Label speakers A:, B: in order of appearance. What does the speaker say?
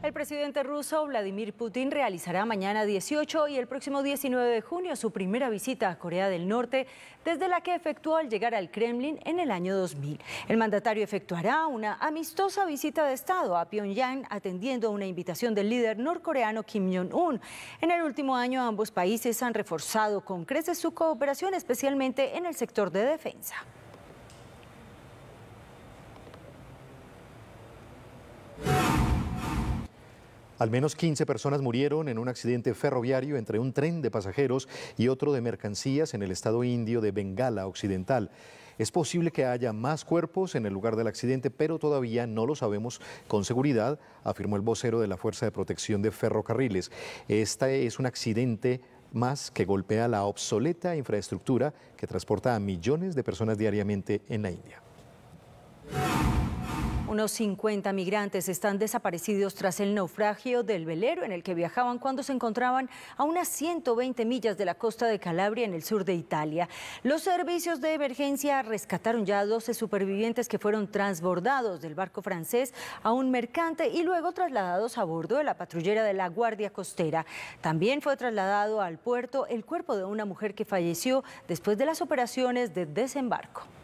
A: El presidente ruso Vladimir Putin realizará mañana 18 y el próximo 19 de junio su primera visita a Corea del Norte, desde la que efectuó al llegar al Kremlin en el año 2000. El mandatario efectuará una amistosa visita de Estado a Pyongyang, atendiendo a una invitación del líder norcoreano Kim Jong-un. En el último año, ambos países han reforzado con creces su cooperación, especialmente en el sector de defensa.
B: Al menos 15 personas murieron en un accidente ferroviario entre un tren de pasajeros y otro de mercancías en el estado indio de Bengala Occidental. Es posible que haya más cuerpos en el lugar del accidente, pero todavía no lo sabemos con seguridad, afirmó el vocero de la Fuerza de Protección de Ferrocarriles. Este es un accidente más que golpea la obsoleta infraestructura que transporta a millones de personas diariamente en la India.
A: Unos 50 migrantes están desaparecidos tras el naufragio del velero en el que viajaban cuando se encontraban a unas 120 millas de la costa de Calabria, en el sur de Italia. Los servicios de emergencia rescataron ya 12 supervivientes que fueron transbordados del barco francés a un mercante y luego trasladados a bordo de la patrullera de la Guardia Costera. También fue trasladado al puerto el cuerpo de una mujer que falleció después de las operaciones de desembarco.